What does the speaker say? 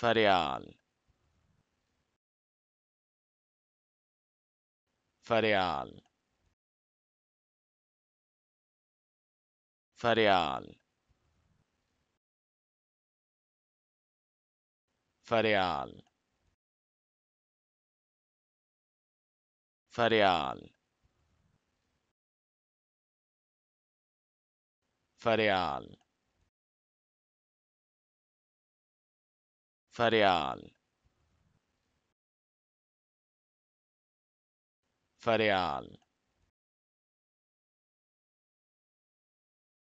Farial Farial Farial Farial Farial Farial फरियाल फरियाल